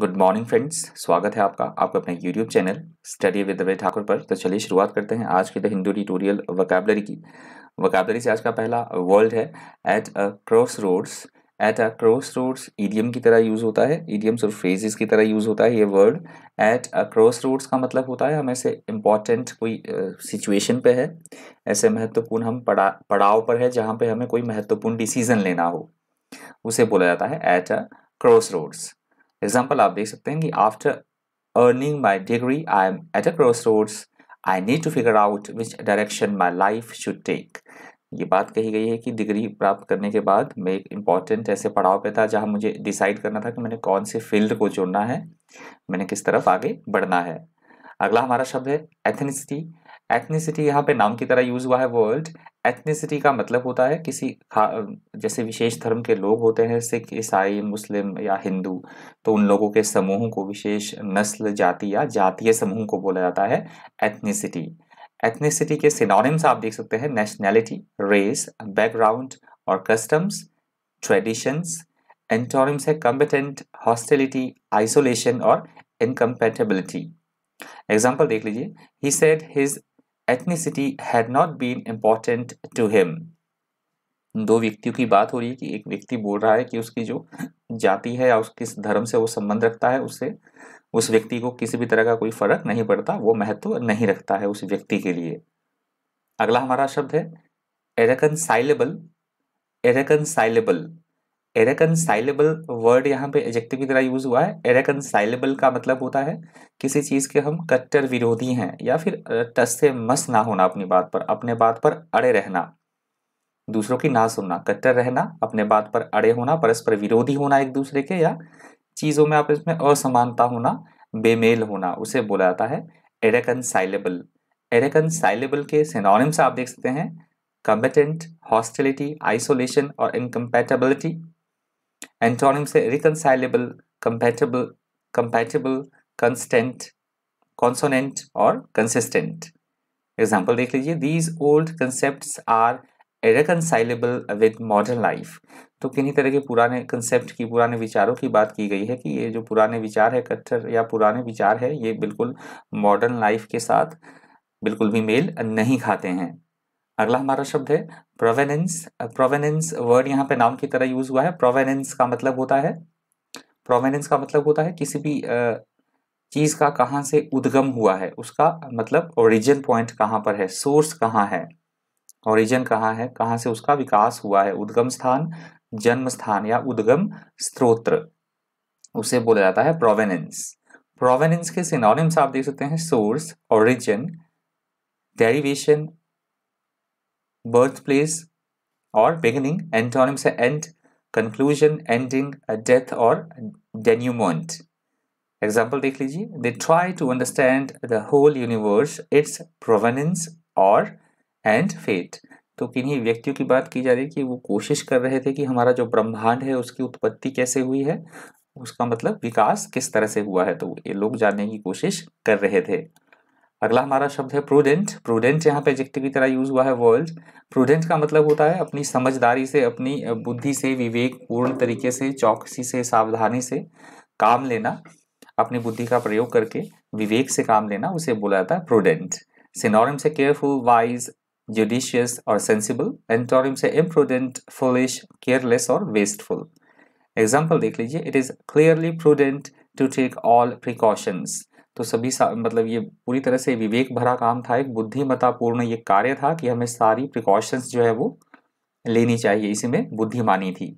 Good morning friends स्वागत है आपका आपका अपने YouTube channel study with Ravi Thakur पर तो चलिए शुरुआत करते हैं आज की द हिंदू ट्यूटोरियल वकेबलरी की वकाबलरी से आज का पहला वर्ल्ड है at a crossroads at a crossroads idiom की तरह यूज़ होता है ईडीएम्स और फ्रेजेस की तरह यूज़ होता है ये word at a crossroads का मतलब होता है हम ऐसे इम्पॉर्टेंट कोई सिचुएशन uh, पे है ऐसे महत्वपूर्ण हम पड़ा पड़ाव पर है जहाँ पे हमें कोई महत्वपूर्ण डिसीजन लेना हो उसे बोला जाता है at a crossroads example आप देख सकते हैं कि after earning my degree I am at a crossroads I need to figure out which direction my life should take ये बात कही गई है कि डिग्री प्राप्त करने के बाद मैं एक इम्पॉर्टेंट ऐसे पड़ाव पे था जहाँ मुझे डिसाइड करना था कि मैंने कौन से फील्ड को चुनना है मैंने किस तरफ आगे बढ़ना है अगला हमारा शब्द है एथनिसिटी एथनिसिटी यहाँ पे नाम की तरह यूज़ हुआ है वर्ल्ड एथनिसिटी का मतलब होता है किसी जैसे विशेष धर्म के लोग होते हैं सिख ईसाई मुस्लिम या हिंदू तो उन लोगों के समूह को विशेष नस्ल जाति या जातीय समूह को बोला जाता है एथनिसिटी एथनिसिटी के सिनोनिम्स आप देख सकते हैं नेशनैलिटी रेस बैकग्राउंड और कस्टम्स ट्रेडिशंस एंटोनिम्स है कम्पिटेंट हॉस्टिलिटी आइसोलेशन और इनकम्पेटेबिलिटी एग्जाम्पल देख लीजिए he said his ethnicity had not been important to him. दो व्यक्तियों की बात हो रही है कि एक व्यक्ति बोल रहा है कि उसकी जो जाति है या उस किस धर्म से वो संबंध रखता है उससे उस व्यक्ति को किसी भी तरह का कोई फर्क नहीं पड़ता वो महत्व नहीं रखता है उस व्यक्ति के लिए अगला हमारा शब्द है एरेकनसाइलेबल एरेकनसाइलेबल एरेकनसाइलेबल वर्ड यहाँ पे एजेक्टिव की तरह यूज हुआ है एरेकनसाइलेबल का मतलब होता है किसी चीज़ के हम कट्टर विरोधी हैं या फिर टस से मस ना होना अपनी बात पर अपने बात पर अड़े रहना दूसरों की ना सुनना कट्टर रहना अपने बात पर अड़े होना परस्पर विरोधी होना एक दूसरे के या चीज़ों में आपस में असमानता होना बेमेल होना उसे बोला जाता है एरेकनसाइलेबल एरेकनसाइलेबल के सिनोनिम्स आप देख सकते हैं कम्बेटेंट हॉस्टिलिटी आइसोलेशन और इनकम्पेटेबिलिटी एंटोनिम से reconcilable compatible compatible constant consonant और कंसिस्टेंट एग्जाम्पल देख लीजिए these old concept are reconcilable with modern life तो किन्हीं तरह के पुराने कंसेप्ट की पुराने विचारों की बात की गई है कि ये जो पुराने विचार है कट्टर या पुराने विचार है ये बिल्कुल मॉडर्न लाइफ के साथ बिल्कुल भी मेल नहीं खाते हैं अगला हमारा शब्द है प्रोवेनेंस प्रोवेनेंस वर्ड यहाँ पे नाम की तरह यूज हुआ है प्रोवेनेंस का मतलब होता है प्रोवेनेंस का मतलब होता है किसी भी चीज़ का कहाँ से उद्गम हुआ है उसका मतलब ओरिजिन पॉइंट कहाँ पर है सोर्स कहाँ है ओरिजिन कहाँ है कहाँ से उसका विकास हुआ है उद्गम स्थान जन्म स्थान या उद्गम स्त्रोत्र उसे बोला जाता है प्रोवेनेंस प्रोवेनेंस के सिनोनिम्स आप देख सकते हैं source origin derivation birth place और बिगनिंग एंटोनिम्स है एंड कंक्लूजन एंडिंग डेथ और or एग्जाम्पल देख लीजिए they try to understand the whole universe its provenance और एंड फेट तो किन्हीं व्यक्तियों की बात की जा रही है कि वो कोशिश कर रहे थे कि हमारा जो ब्रह्मांड है उसकी उत्पत्ति कैसे हुई है उसका मतलब विकास किस तरह से हुआ है तो ये लोग जानने की कोशिश कर रहे थे अगला हमारा शब्द है प्रूडेंट प्रूडेंट यहाँ पे एजेक्टिव की तरह यूज हुआ है वर्ल्ड प्रूडेंट का मतलब होता है अपनी समझदारी से अपनी बुद्धि से विवेक पूर्ण तरीके से चौकसी से सावधानी से काम लेना अपनी बुद्धि का प्रयोग करके विवेक से काम लेना उसे बोला जाता है प्रूडेंट सिनोरिम से केयरफुल वाइज जुडिशियस और सेंसिबल एंटोरिम से इम्प्रूडेंट फुलिश केयरलेस और वेस्टफुल एग्जाम्पल देख लीजिए it is clearly prudent to take all precautions तो सभी मतलब ये पूरी तरह से विवेक भरा काम था एक बुद्धिमतापूर्ण ये कार्य था कि हमें सारी प्रिकॉशंस जो है वो लेनी चाहिए इसी में बुद्धिमानी थी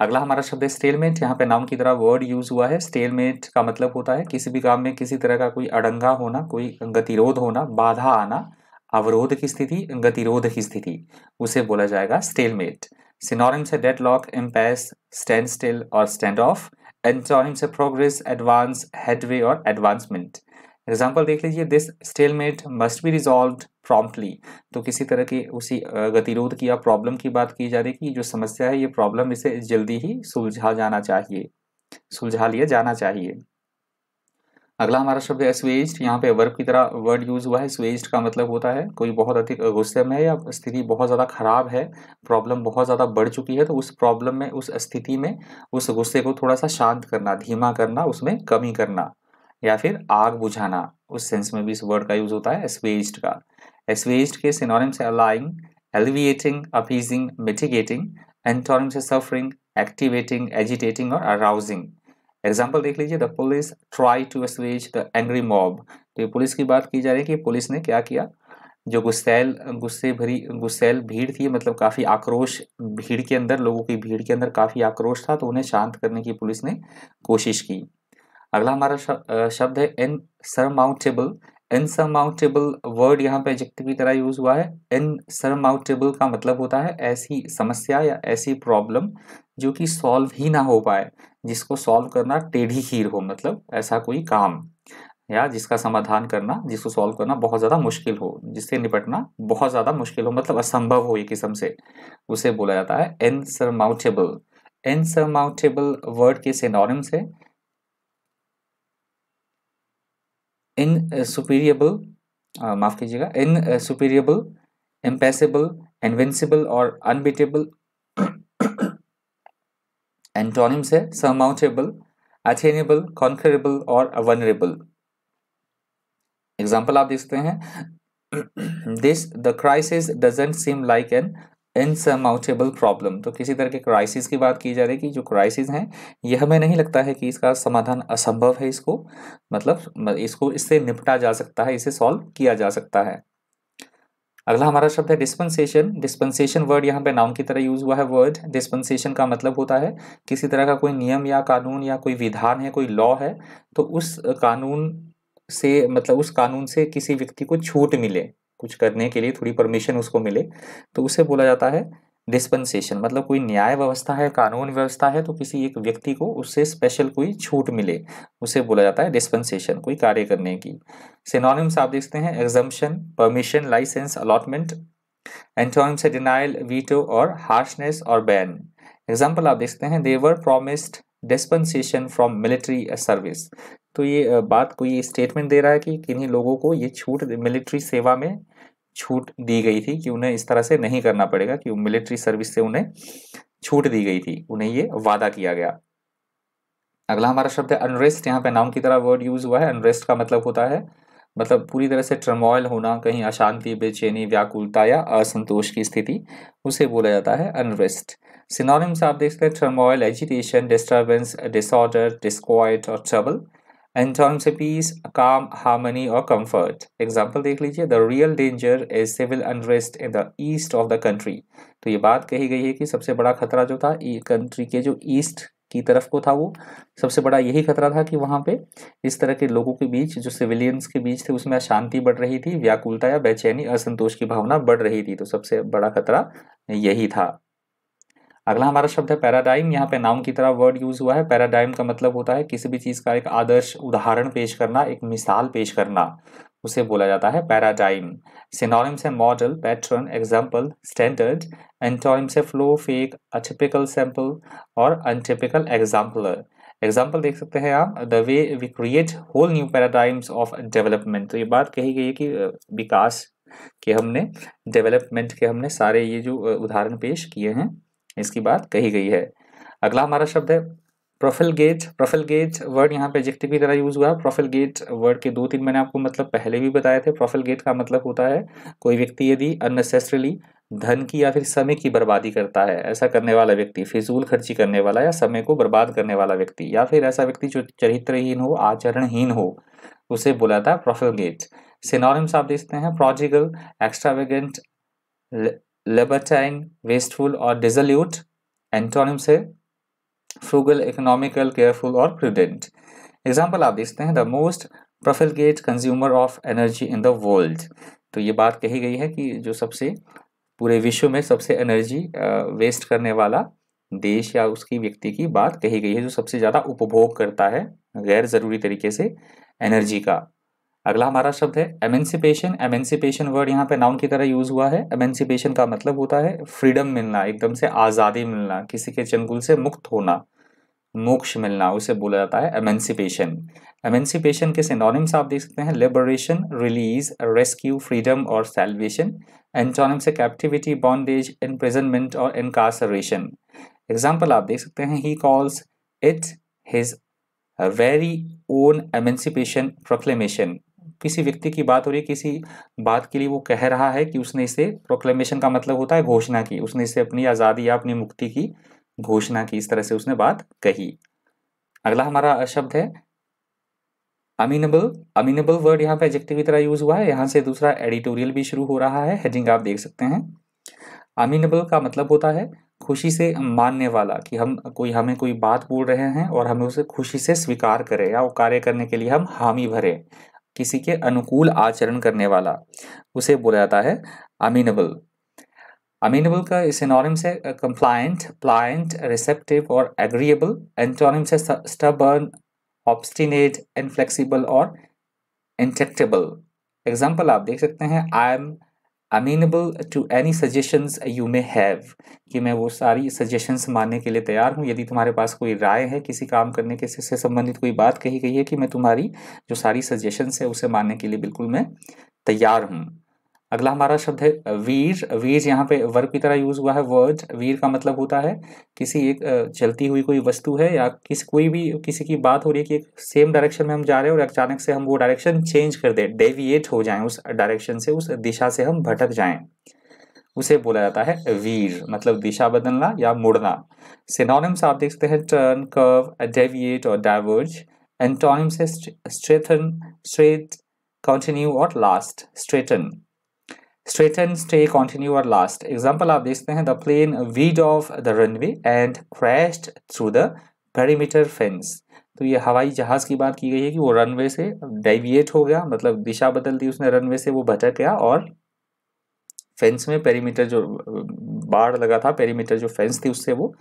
अगला हमारा शब्द है स्टेलमेट यहाँ पे नाम की तरह वर्ड यूज़ हुआ है स्टेलमेट का मतलब होता है किसी भी काम में किसी तरह का कोई अड़ंगा होना कोई गतिरोध होना बाधा आना अवरोध की स्थिति गतिरोध की स्थिति उसे बोला जाएगा स्टेलमेट सिनोनिम्स से deadlock impasse standstill और स्टैंड ऑफ एंटोनिम से प्रोग्रेस एडवांस हेडवे और एडवांसमेंट एग्जाम्पल देख लीजिए this stalemate must be resolve promptly तो किसी तरह की उसी गतिरोध की या प्रॉब्लम की बात की जा रही कि जो समस्या है ये प्रॉब्लम इसे जल्दी ही सुलझा जाना चाहिए सुलझा लिया जाना चाहिए अगला हमारा शब्द है स्वेस्ट यहाँ पे वर्ब की तरह वर्ड यूज हुआ है स्वेस्ट का मतलब होता है कोई बहुत अधिक गुस्से में है या स्थिति बहुत ज़्यादा खराब है प्रॉब्लम बहुत ज़्यादा बढ़ चुकी है तो उस प्रॉब्लम में उस स्थिति में उस गुस्से को थोड़ा सा शांत करना धीमा करना उसमें कमी करना या फिर आग बुझाना उस सेंस में भी इस वर्ड का यूज होता है स्वेस्ट का एसवेस्ट के सिनोनिम्स से allaying alleviating appeasing mitigating antonyms से सफरिंग एक्टिवेटिंग एजिटेटिंग और अराउजिंग एग्जाम्पल देख लीजिए द पुलिस ट्राई टू स्लीज द एंग्री मॉब तो ये पुलिस की बात की जा रही है कि पुलिस ने क्या किया जो गुस्सेल गुस्से भरी गुस्सेल भीड़ थी मतलब काफ़ी आक्रोश भीड़ के अंदर लोगों की भीड़ के अंदर काफ़ी आक्रोश था तो उन्हें शांत करने की पुलिस ने कोशिश की अगला हमारा शब्द है इन सरमाउंटेबल इनसरमाउंटेबल वर्ड यहाँ पे एजेक्टिव की तरह यूज हुआ है इनसरमाउंटेबल का मतलब होता है ऐसी समस्या या ऐसी प्रॉब्लम जो कि सॉल्व ही ना हो पाए जिसको सॉल्व करना टेढ़ी खीर हो मतलब ऐसा कोई काम या जिसका समाधान करना जिसको सॉल्व करना बहुत ज़्यादा मुश्किल हो जिससे निपटना बहुत ज़्यादा मुश्किल हो मतलब असंभव हो एक किस्म से उसे बोला जाता है इनसरमाउंटेबल इनसरमाउंटेबल वर्ड के सिनोनिम्स है इन सुपीरियबल माफ़ कीजिएगा इन सुपीरियबल इम्पेसिबल इन्वेंसिबल और अनबीटेबल एंटोनिम्स है सरमाउंटेबल अचेनेबल कॉन्फरेबल और अवनरेबल एग्जाम्पल आप देखते हैं this the crisis doesn't seem like an insurmountable problem तो किसी तरह के क्राइसिस की बात की जा रही है कि जो क्राइसिस हैं ये हमें नहीं लगता है कि इसका समाधान असंभव है इसको मतलब इसको इससे निपटा जा सकता है इसे सॉल्व किया जा सकता है अगला हमारा शब्द है डिस्पेंसेशन डिस्पेंसेशन वर्ड यहाँ पे नाउन की तरह यूज हुआ है वर्ड डिस्पेंसेशन का मतलब होता है किसी तरह का कोई नियम या कानून या कोई विधान है कोई लॉ है तो उस कानून से मतलब उस कानून से किसी व्यक्ति को छूट मिले कुछ करने के लिए थोड़ी परमिशन उसको मिले तो उसे बोला जाता है डिस्पेंसेशन मतलब कोई न्याय व्यवस्था है कानून व्यवस्था है तो किसी एक व्यक्ति को उससे स्पेशल कोई छूट मिले उसे बोला जाता है डिस्पेंसेशन कोई कार्य करने की सिनोनिम्स आप देखते हैं exemption permission licence allotment antonyms है डिनाइल वीटो और हार्शनेस और बैन एग्जाम्पल आप देखते हैं they were promised dispensation from military service तो ये बात को ये स्टेटमेंट दे रहा है कि किन्हीं लोगों को ये छूट मिलिट्री सेवा में छूट दी गई थी कि उन्हें इस तरह से नहीं करना पड़ेगा कि मिलिट्री सर्विस से उन्हें छूट दी गई थी उन्हें ये वादा किया गया अगला हमारा शब्द है अनरेस्ट यहाँ पे नाउन की तरह वर्ड यूज़ हुआ है अनरेस्ट का मतलब होता है मतलब पूरी तरह से ट्रमॉयल होना कहीं अशांति बेचैनी व्याकुलता या असंतोष की स्थिति उसे बोला जाता है अनरेस्ट सिनोनिम्स आप देखते हैं turmoil agitation disturbance disorder discord और trouble antonym peace calm harmony और कंफर्ट एग्जाम्पल देख लीजिए the real danger is civil unrest in the east of the country तो ये बात कही गई है कि सबसे बड़ा खतरा जो था कंट्री के जो ईस्ट की तरफ को था वो सबसे बड़ा यही खतरा था कि वहाँ पे इस तरह के लोगों के बीच जो सिविलियंस के बीच थे उसमें अशांति बढ़ रही थी व्याकुलता या बेचैनी असंतोष की भावना बढ़ रही थी तो सबसे बड़ा खतरा यही था अगला हमारा शब्द है पैराडाइम यहाँ पे नाउन की तरह वर्ड यूज हुआ है पैराडाइम का मतलब होता है किसी भी चीज़ का एक आदर्श उदाहरण पेश करना एक मिसाल पेश करना उसे बोला जाता है पैराडाइम सिनोनिम्स है model pattern example standard antonyms है फ्लो फेक अटिपिकल सैंपल और अनटिपिकल एग्जाम्पल एग्जाम्पल देख सकते हैं आप the way we create whole new paradigms of development तो ये बात कही गई है कि विकास के हमने डेवलपमेंट के हमने सारे ये जो उदाहरण पेश किए हैं इसकी बात कही गई है अगला हमारा शब्द है प्रोफिलगेट प्रोफिलगेट वर्ड यहाँ पे एजेक्टिव की तरह यूज़ हुआ प्रोफिलगेट वर्ड के दो तीन मैंने आपको मतलब पहले भी बताए थे प्रोफिलगेट का मतलब होता है कोई व्यक्ति यदि अननेसेसरली धन की या फिर समय की बर्बादी करता है ऐसा करने वाला व्यक्ति फिजूल खर्ची करने वाला या समय को बर्बाद करने वाला व्यक्ति या फिर ऐसा व्यक्ति जो चरित्रहीन हो आचरणहीन हो उसे बुलाता है प्रोफिलगेट सिनोनिम्स आप देखते हैं प्रोजिकल एक्स्ट्रावेगेंट लेबरटाइन वेस्टफुल और डिजल्यूट एंटोनिम्स है फ्रूगल इकोनॉमिकल केयरफुल और प्रूडेंट एग्जाम्पल आप देखते हैं the most profligate consumer of energy in the world तो ये बात कही गई है कि जो सबसे पूरे विश्व में सबसे एनर्जी वेस्ट करने वाला देश या उसकी व्यक्ति की बात कही गई है जो सबसे ज़्यादा उपभोग करता है गैर ज़रूरी तरीके से एनर्जी का अगला हमारा शब्द है एमेंसिपेशन एमेंसिपेशन वर्ड यहाँ पे नाउन की तरह यूज़ हुआ है एमेंसिपेशन का मतलब होता है फ्रीडम मिलना एकदम से आज़ादी मिलना किसी के चंगुल से मुक्त होना मोक्ष मिलना उसे बोला जाता है एमेंसिपेशन एमेंसिपेशन के सिनोनिम्स आप देख सकते हैं लिबरेशन रिलीज रेस्क्यू फ्रीडम और सेल्वेशन एंटोनिम्स से कैप्टिविटी बॉन्डेज इम्प्रिजनमेंट और इनकासरेशन एग्जाम्पल आप देख सकते हैं he calls it his very own emancipation proclamation किसी व्यक्ति की बात हो रही है किसी बात के लिए वो कह रहा है कि उसने इसे प्रोक्लेमेशन का मतलब होता है घोषणा की उसने इसे अपनी आज़ादी या अपनी मुक्ति की घोषणा की इस तरह से उसने बात कही अगला हमारा शब्द है अमीनेबल अमीनेबल वर्ड यहाँ पे एडजेक्टिव की तरह यूज हुआ है यहाँ से दूसरा एडिटोरियल भी शुरू हो रहा है हेडिंग आप देख सकते हैं अमीनेबल का मतलब होता है खुशी से मानने वाला कि हम कोई हमें कोई बात बोल रहे हैं और हमें उसे खुशी से स्वीकार करें या वो कार्य करने के लिए हम हामी भरें किसी के अनुकूल आचरण करने वाला उसे बोला जाता है अमीनबल अमीनबल का सिनोनिम्स है कंप्लाइंट प्लाइंट रिसेप्टिव और एग्रीएबल एंटोनिम्स है स्टबर्न ऑब्स्टिनेट इनफ्लेक्सिबल और इंटेक्टेबल एग्जाम्पल आप देख सकते हैं I am amenable to any suggestions you may have कि मैं वो सारी सजेशंस मानने के लिए तैयार हूँ यदि तुम्हारे पास कोई राय है किसी काम करने के से संबंधित कोई बात कही गई है कि मैं तुम्हारी जो सारी सजेशंस है उसे मानने के लिए बिल्कुल मैं तैयार हूँ अगला हमारा शब्द है वीर वीर यहाँ पे वर्ग की तरह यूज हुआ है वर्ड वीर का मतलब होता है किसी एक चलती हुई कोई वस्तु है या किसी कोई भी किसी की बात हो रही है कि एक सेम डायरेक्शन में हम जा रहे हैं और अचानक से हम वो डायरेक्शन चेंज कर दें डेविएट हो जाएं उस डायरेक्शन से उस दिशा से हम भटक जाएं उसे बोला जाता है वीर मतलब दिशा बदलना या मुड़ना सिनोनिम्स आप देख सकते हैं टर्न कर्व डेविएट और डाइवर्ज एंटोनिम्स है स्ट्रेथन स्ट्रेट कंटिन्यू और last straighten straighten stay continue और लास्ट एग्जाम्पल आप देखते हैं the plane veered off the runway and crash through the perimeter fence तो ये हवाई जहाज की बात की गई है कि वो रनवे से डाइविएट हो गया मतलब दिशा बदल दी उसने रनवे से वो भटक गया और फेंस में पेरीमीटर जो बाढ़ लगा था पेरीमीटर जो फेंस थी उससे वो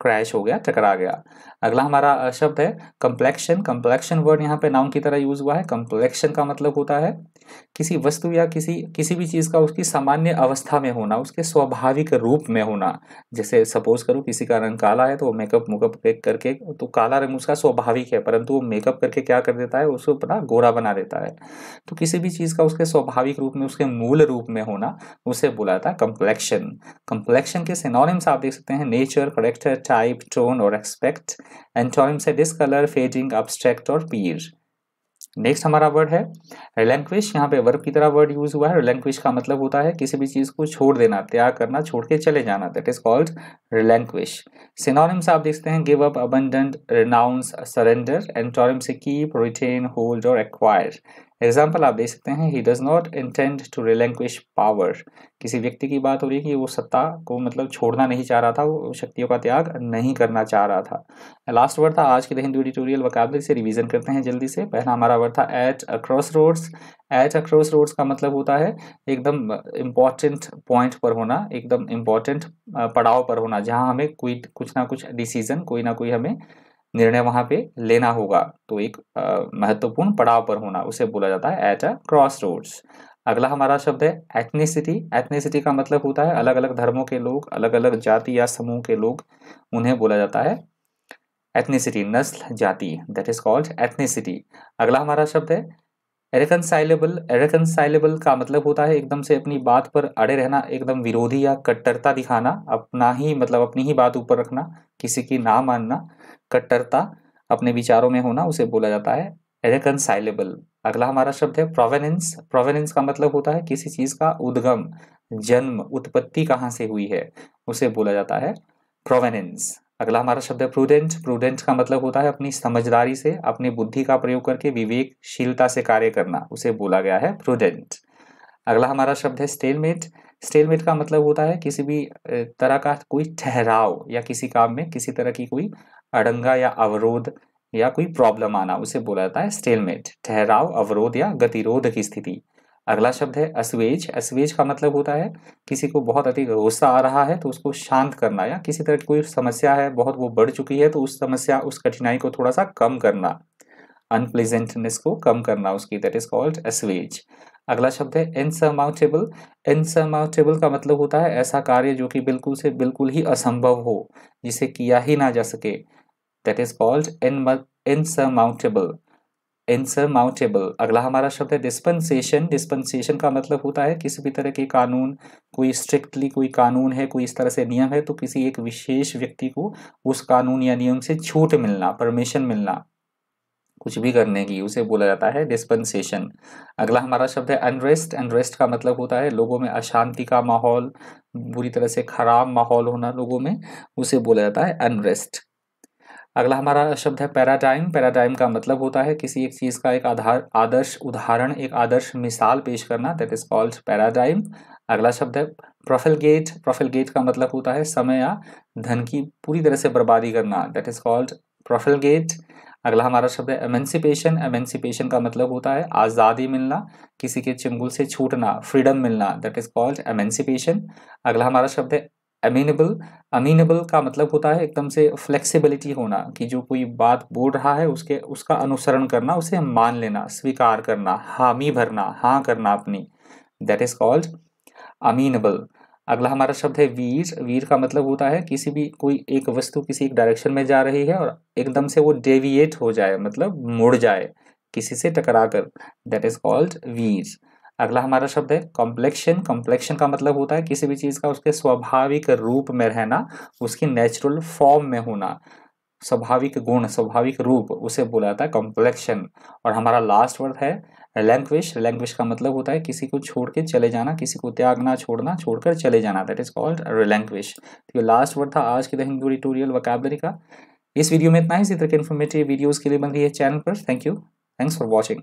क्रैश हो गया टकरा गया अगला हमारा शब्द है कम्प्लेक्शन कम्प्लेक्शन वर्ड यहाँ पे नाउन की तरह यूज हुआ है कम्प्लेक्शन का मतलब होता है किसी वस्तु या किसी किसी भी चीज़ का उसकी सामान्य अवस्था में होना उसके स्वाभाविक रूप में होना जैसे सपोज करो किसी का रंग काला है तो वो मेकअप मुकअप करके तो काला रंग उसका स्वाभाविक है परंतु वो मेकअप करके क्या कर देता है उसको अपना गोरा बना देता है तो किसी भी चीज़ का उसके स्वाभाविक रूप में उसके मूल रूप में होना उसे बुलाता है कम्प्लेक्शन कम्प्लेक्शन के सिनोनिम्स आप देख सकते हैं nature character type, tone aspect. And antonyms है डिसकलर fading, abstract और peer. नेक्स्ट हमारा वर्ड है रिलैंक्विश यहाँ पे वर्ब की तरह वर्ड यूज हुआ है रिलैंक्विश का मतलब होता है किसी भी चीज़ को छोड़ देना त्याग करना छोड़ के चले जाना that is called relinquish synonyms आप देखते हैं give up abandon renounce surrender से कीप रिटेन होल्ड और एक्वायर एग्जाम्पल आप देख सकते हैं he does not intend to relinquish power किसी व्यक्ति की बात हो रही है कि वो सत्ता को मतलब छोड़ना नहीं चाह रहा था वो शक्तियों का त्याग नहीं करना चाह रहा था लास्ट वर्ड था आज के दिन हिंदू एडिटोरियल से रिवीजन करते हैं जल्दी से पहला हमारा वर्ड था at across roads at across roads का मतलब होता है एकदम इम्पॉर्टेंट पॉइंट पर होना एकदम इम्पॉर्टेंट पड़ाव पर होना जहाँ हमें कोई कुछ ना कुछ डिसीजन कोई ना कोई हमें निर्णय वहां पे लेना होगा तो एक महत्वपूर्ण पड़ाव पर होना उसे बोला जाता है एट अ क्रॉस रोड्स अगला हमारा शब्द है एथनिसिटी एथनिसिटी का मतलब होता है अलग अलग धर्मों के लोग अलग अलग जाति या समूह के लोग उन्हें बोला जाता है एथनिसिटी नस्ल जाति दैट इज कॉल्ड एथनिसिटी अगला हमारा शब्द है रिकनसाइलेबल रिकनसाइलेबल का मतलब होता है एकदम से अपनी बात पर अड़े रहना एकदम विरोधी या कट्टरता दिखाना अपना ही मतलब अपनी ही बात ऊपर रखना किसी की ना मानना कट्टरता अपने विचारों में होना उसे बोला जाता है रेकनसाइलेबल अगला हमारा शब्द है प्रोवेनेंस प्रोवेनेंस का मतलब होता है किसी चीज़ का उद्गम जन्म उत्पत्ति कहाँ से हुई है उसे बोला जाता है प्रोवेनेंस अगला हमारा शब्द है प्रूडेंट प्रूडेंट का मतलब होता है अपनी समझदारी से अपनी बुद्धि का प्रयोग करके विवेकशीलता से कार्य करना उसे बोला गया है प्रूडेंट अगला हमारा शब्द है स्टेलमेट स्टेलमेट का मतलब होता है किसी भी तरह का कोई ठहराव या किसी काम में किसी तरह की कोई अड़ंगा या अवरोध या कोई प्रॉब्लम आना उसे बोला जाता है स्टेलमेट ठहराव अवरोध या गतिरोध की स्थिति अगला शब्द है असवेज असवेज का मतलब होता है किसी को बहुत अधिक गुस्सा आ रहा है तो उसको शांत करना या किसी तरह की कोई समस्या है बहुत वो बढ़ चुकी है तो उस समस्या उस कठिनाई को थोड़ा सा कम करना अनप्लेजेंटनेस को कम करना उसकी दैट इज कॉल्ड असवेज अगला शब्द है इनसमाउटेबल इनसमाउटेबल का मतलब होता है ऐसा कार्य जो कि बिल्कुल से बिल्कुल ही असंभव हो जिसे किया ही ना जा सके that is called insurmountable insurmountable अगला हमारा शब्द है डिस्पेंसेशन डिस्पेंसेशन का मतलब होता है किसी भी तरह के कानून कोई स्ट्रिक्टली कोई कानून है कोई इस तरह से नियम है तो किसी एक विशेष व्यक्ति को उस कानून या नियम से छूट मिलना परमिशन मिलना कुछ भी करने की उसे बोला जाता है डिस्पेंसेशन अगला हमारा शब्द है अनरेस्ट अनरेस्ट का मतलब होता है लोगों में अशांति का माहौल बुरी तरह से खराब माहौल होना लोगों में उसे बोला जाता है अनरेस्ट अगला हमारा शब्द है पैराडाइम पैराडाइम का मतलब होता है किसी एक चीज़ का एक आधार आदर्श उदाहरण एक आदर्श मिसाल पेश करना दैट इज कॉल्ड पैराडाइम अगला शब्द है प्रोफेल गेट का मतलब होता है समय या धन की पूरी तरह से बर्बादी करना दैट इज कॉल्ड गेट अगला हमारा शब्द है एमेंसिपेशन एमेंसिपेशन का मतलब होता है आज़ादी मिलना किसी के चिंगुल से छूटना फ्रीडम मिलना दैट इज़ कॉल्ड एमेंसिपेशन अगला हमारा शब्द है अमीनेबल अमीनेबल का मतलब होता है एकदम से फ्लेक्सिबिलिटी होना कि जो कोई बात बोल रहा है उसके उसका अनुसरण करना उसे मान लेना स्वीकार करना हामी भरना हाँ करना अपनी दैट इज कॉल्ड अमीनेबल अगला हमारा शब्द है वीर वीर का मतलब होता है किसी भी कोई एक वस्तु किसी एक डायरेक्शन में जा रही है और एकदम से वो डेविएट हो जाए मतलब मुड़ जाए किसी से टकरा कर दैट इज कॉल्ड वीर अगला हमारा शब्द है कॉम्प्लेक्शन कॉम्प्लेक्शन का मतलब होता है किसी भी चीज़ का उसके स्वाभाविक रूप में रहना उसकी नेचुरल फॉर्म में होना स्वाभाविक गुण स्वाभाविक रूप उसे बोला जाता है कॉम्प्लेक्शन और हमारा लास्ट वर्ड है रिलैंग्विश रिलैंग्विश का मतलब होता है किसी को छोड़ के चले जाना किसी को त्यागना छोड़ना छोड़कर चले जाना दैट इज कॉल्ड रिलैंग्विश तो ये लास्ट वर्ड था आज के द हिंदू ट्यूटोरियल वकैबलरी का इस वीडियो में इतना ही इसी तरह के इन्फॉर्मेटिव वीडियोज़ के लिए बन रही है चैनल पर thank you thanks for watching